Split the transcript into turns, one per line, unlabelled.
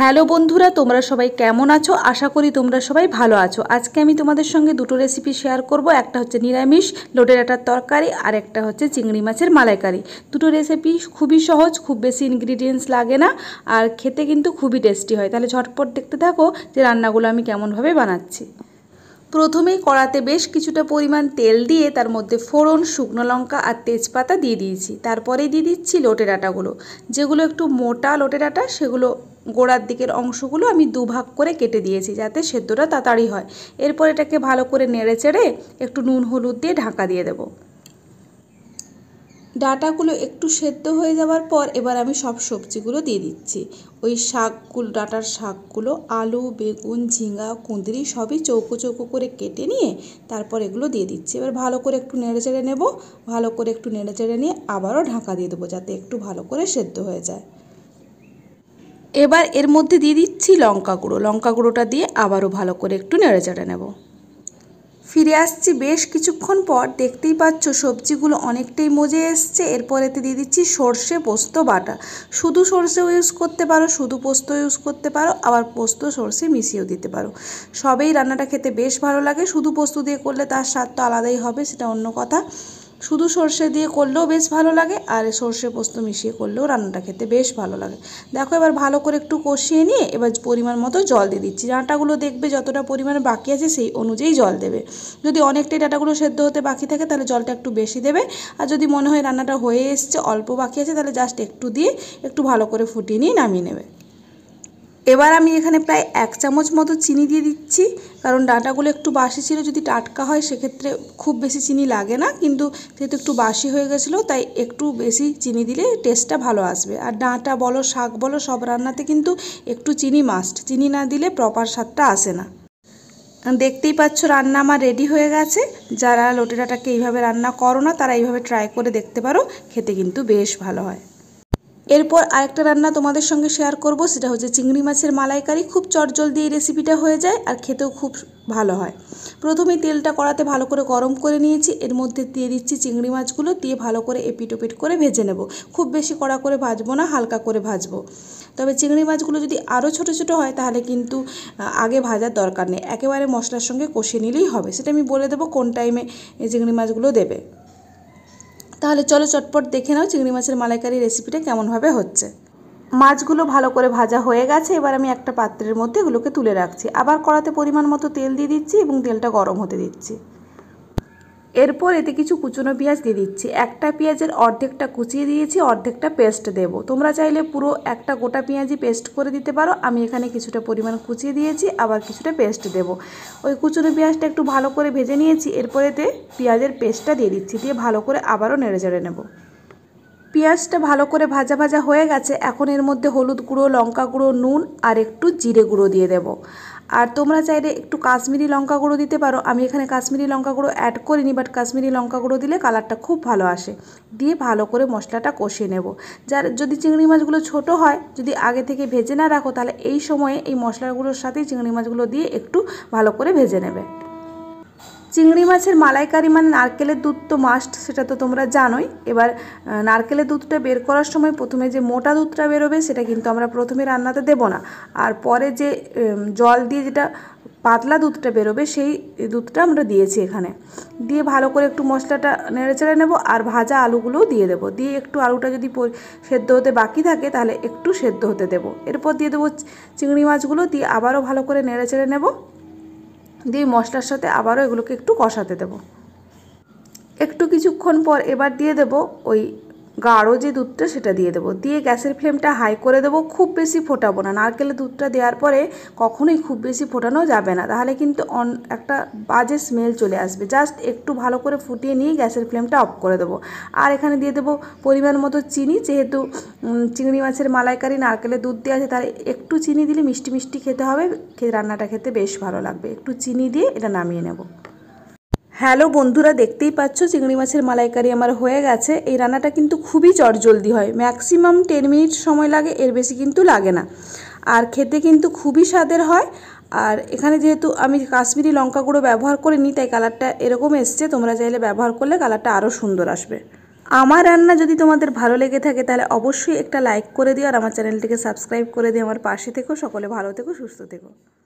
hello বন্ধুরা তোমরা সবাই কেমন আছো আশা করি তোমরা সবাই ভালো আছো আজকে আমি তোমাদের সঙ্গে দুটো রেসিপি শেয়ার করব একটা হচ্ছে নিরামিষ লোটের আটার তরকারি আর একটা হচ্ছে চিংড়ি মাছের মালাইকারি দুটো রেসিপি খুবই সহজ খুব বেশি ইনগ্রিডিয়েন্টস লাগে না আর খেতে কিন্তু খুবই টেস্টি হয় তাহলে ঝটপট দেখতে থাকো যে রান্নাগুলো আমি কেমনভাবে বানাচ্ছি প্রথমেই কড়াতে বেশ কিছুটা পরিমাণ তেল দিয়ে তার মধ্যে ফোড়ন শুকনো লঙ্কা আর তেজপাতা দিয়ে দিয়েছি তারপরে দিয়ে দিচ্ছি লোটে ডাঁটাগুলো যেগুলো একটু মোটা লোটে ডাঁটা সেগুলো গোড়ার দিকের অংশগুলো আমি দুভাগ করে কেটে দিয়েছি যাতে সেদ্ধটা তাড়াতাড়ি হয় এরপর এটাকে ভালো করে নেড়ে চেড়ে একটু নুন হলুদ দিয়ে ঢাকা দিয়ে দেবো ডাঁটাগুলো একটু সেদ্ধ হয়ে যাওয়ার পর এবার আমি সব সবজিগুলো দিয়ে দিচ্ছি ওই শাকগুলো ডাঁটার শাকগুলো আলু বেগুন ঝিঙা কুঁদরি সবই চৌকো চৌকো করে কেটে নিয়ে তারপর এগুলো দিয়ে দিচ্ছি এবার ভালো করে একটু নেড়েচেড়ে নেব ভালো করে একটু নেড়েচেড়ে নিয়ে আবারও ঢাকা দিয়ে দেবো যাতে একটু ভালো করে সেদ্ধ হয়ে যায় এবার এর মধ্যে দিয়ে দিচ্ছি লঙ্কা গুঁড়ো লঙ্কা গুঁড়োটা দিয়ে আবারও ভালো করে একটু নেড়েচেড়ে নেবো ফিরে আসছি বেশ কিছুক্ষণ পর দেখতেই পাচ্ছ সবজিগুলো অনেকটাই মজে এসছে এরপরেতে দিয়ে দিচ্ছি সর্ষে পোস্ত বাটা শুধু সর্ষেও ইউজ করতে পারো শুধু পোস্ত ইউজ করতে পারো আবার পোস্ত সর্ষে মিশিয়েও দিতে পারো সবেই রান্নাটা খেতে বেশ ভালো লাগে শুধু পোস্ত দিয়ে করলে তার স্বাদ তো আলাদাই হবে সেটা অন্য কথা শুধু সর্ষে দিয়ে করলেও বেশ ভালো লাগে আর সর্ষে পোস্ত মিশিয়ে করলেও রান্নাটা খেতে বেশ ভালো লাগে দেখো এবার ভালো করে একটু কষিয়ে নিয়ে এবার পরিমাণ মতো জল দিয়ে দিচ্ছি ডাঁটাগুলো দেখবে যতটা পরিমাণে বাকি আছে সেই অনুযায়ী জল দেবে যদি অনেকটাই ডাঁটাগুলো সেদ্ধ হতে বাকি থাকে তাহলে জলটা একটু বেশি দেবে আর যদি মনে হয় রান্নাটা হয়ে এসছে অল্প বাকি আছে তাহলে জাস্ট একটু দিয়ে একটু ভালো করে ফুটিয়ে নিয়ে নামিয়ে নেবে এবার আমি এখানে প্রায় এক চামচ মতো চিনি দিয়ে দিচ্ছি কারণ ডাঁটাগুলো একটু বাসি ছিল যদি টাটকা হয় সেক্ষেত্রে খুব বেশি চিনি লাগে না কিন্তু যেহেতু একটু বাসি হয়ে গেছিলো তাই একটু বেশি চিনি দিলে টেস্টটা ভালো আসবে আর ডাঁটা বলো শাক বলো সব রান্নাতে কিন্তু একটু চিনি মাস্ট চিনি না দিলে প্রপার স্বাদটা আসে না দেখতেই পাচ্ছ রান্না আমার রেডি হয়ে গেছে যারা লোটে ডাঁটাকে এইভাবে রান্না করো না তারা এইভাবে ট্রাই করে দেখতে পারো খেতে কিন্তু বেশ ভালো হয় এরপর আরেকটা রান্না তোমাদের সঙ্গে শেয়ার করব সেটা হচ্ছে চিংড়ি মাছের মালাইকারি খুব চটজল দিয়ে রেসিপিটা হয়ে যায় আর খেতেও খুব ভালো হয় প্রথমে তেলটা কড়াতে ভালো করে গরম করে নিয়েছি এর মধ্যে দিয়ে দিচ্ছি চিংড়ি মাছগুলো দিয়ে ভালো করে এপিটোপিট করে ভেজে নেব খুব বেশি কড়া করে ভাজবো না হালকা করে ভাজবো তবে চিংড়ি মাছগুলো যদি আরও ছোট ছোট হয় তাহলে কিন্তু আগে ভাজার দরকার নেই একেবারে মশলার সঙ্গে কষে নিলেই হবে সেটা আমি বলে দেবো কোন টাইমে চিংড়ি মাছগুলো দেবে তাহলে চলো চটপট দেখে নাও চিংড়ি মাছের মালাইকারি রেসিপিটা কেমনভাবে হচ্ছে মাছগুলো ভালো করে ভাজা হয়ে গেছে এবার আমি একটা পাত্রের মধ্যে এগুলোকে তুলে রাখছি আবার কড়াতে পরিমাণ মতো তেল দিয়ে দিচ্ছি এবং তেলটা গরম হতে দিচ্ছি এরপর এতে কিছু কুচনো পেঁয়াজ দিয়ে দিচ্ছি একটা পেঁয়াজের অর্ধেকটা কুচিয়ে দিয়েছি অর্ধেকটা পেস্ট দেব তোমরা চাইলে পুরো একটা গোটা পেঁয়াজি পেস্ট করে দিতে পারো আমি এখানে কিছুটা পরিমাণ কুচিয়ে দিয়েছি আবার কিছুটা পেস্ট দেব ওই কুচনো পেঁয়াজটা একটু ভালো করে ভেজে নিয়েছি এরপর এতে পেঁয়াজের পেস্টটা দিয়ে দিচ্ছি দিয়ে ভালো করে আবারও নেড়ে চেড়ে নেবো পেঁয়াজটা ভালো করে ভাজা ভাজা হয়ে গেছে এখন এর মধ্যে হলুদ গুঁড়ো লঙ্কা গুঁড়ো নুন আর একটু জিরে গুঁড়ো দিয়ে দেব আর তোমরা চাইলে একটু কাশ্মীরি লঙ্কা গুঁড়ো দিতে পারো আমি এখানে কাশ্মীরি লঙ্কা গুঁড়ো অ্যাড করিনি বাট কাশ্মীরি লঙ্কা গুঁড়ো দিলে কালারটা খুব ভালো আসে দিয়ে ভালো করে মশলাটা কষিয়ে নেব যার যদি চিংড়ি মাছগুলো ছোট হয় যদি আগে থেকে ভেজে না রাখো তাহলে এই সময়ে এই মশলাগুলোর সাথেই চিংড়ি মাছগুলো দিয়ে একটু ভালো করে ভেজে নেবে চিংড়ি মাছের মালাইকারি মানে নারকেলের দুধ তো মাস্ট সেটা তো তোমরা জানোই এবার নারকেলের দুধটা বের করার সময় প্রথমে যে মোটা দুধটা বেরোবে সেটা কিন্তু আমরা প্রথমে রান্নাতে দেব না আর পরে যে জল দিয়ে যেটা পাতলা দুধটা বেরোবে সেই দুধটা আমরা দিয়েছি এখানে দিয়ে ভালো করে একটু মশলাটা নেড়েচেড়ে নেব আর ভাজা আলুগুলোও দিয়ে দেবো দিয়ে একটু আলুটা যদি সেদ্ধ হতে বাকি থাকে তাহলে একটু সেদ্ধ হতে দেবো এরপর দিয়ে দেবো চিংড়ি মাছগুলো দিয়ে আবারও ভালো করে নেড়েচেড়ে নেবো দিয়ে মশলার সাথে আবারও এগুলোকে একটু কষাতে দেব একটু কিছুক্ষণ পর এবার দিয়ে দেব ওই গাঢ় যে দুধটা সেটা দিয়ে দেবো দিয়ে গ্যাসের ফ্লেমটা হাই করে দেবো খুব বেশি ফোটাবো না নারকেলের দুধটা দেওয়ার পরে কখনোই খুব বেশি ফোটানো যাবে না তাহলে কিন্তু অন একটা বাজে স্মেল চলে আসবে জাস্ট একটু ভালো করে ফুটিয়ে নিয়ে গ্যাসের ফ্লেমটা অফ করে দেবো আর এখানে দিয়ে দেবো পরিমাণ মতো চিনি যেহেতু চিংড়ি মাছের মালাইকারি নারকেলের দুধ দেওয়া আছে তার একটু চিনি দিলে মিষ্টি মিষ্টি খেতে হবে রান্নাটা খেতে বেশ ভালো লাগবে একটু চিনি দিয়ে এটা নামিয়ে নেবো হ্যালো বন্ধুরা দেখতেই পাচ্ছ চিংড়ি মাছের মালাইকারি আমার হয়ে গেছে এই রান্নাটা কিন্তু খুবই চটজলদি হয় ম্যাক্সিমাম টেন মিনিট সময় লাগে এর বেশি কিন্তু লাগে না আর খেতে কিন্তু খুবই স্বাদের হয় আর এখানে যেহেতু আমি কাশ্মীরি লঙ্কা গুঁড়ো ব্যবহার করিনি তাই কালারটা এরকম এসছে তোমরা চাইলে ব্যবহার করলে কালারটা আরও সুন্দর আসবে আমার রান্না যদি তোমাদের ভালো লেগে থাকে তাহলে অবশ্যই একটা লাইক করে দিও আর আমার চ্যানেলটিকে সাবস্ক্রাইব করে দিও আমার পাশে থেকো সকলে ভালো থেকো সুস্থ থেকো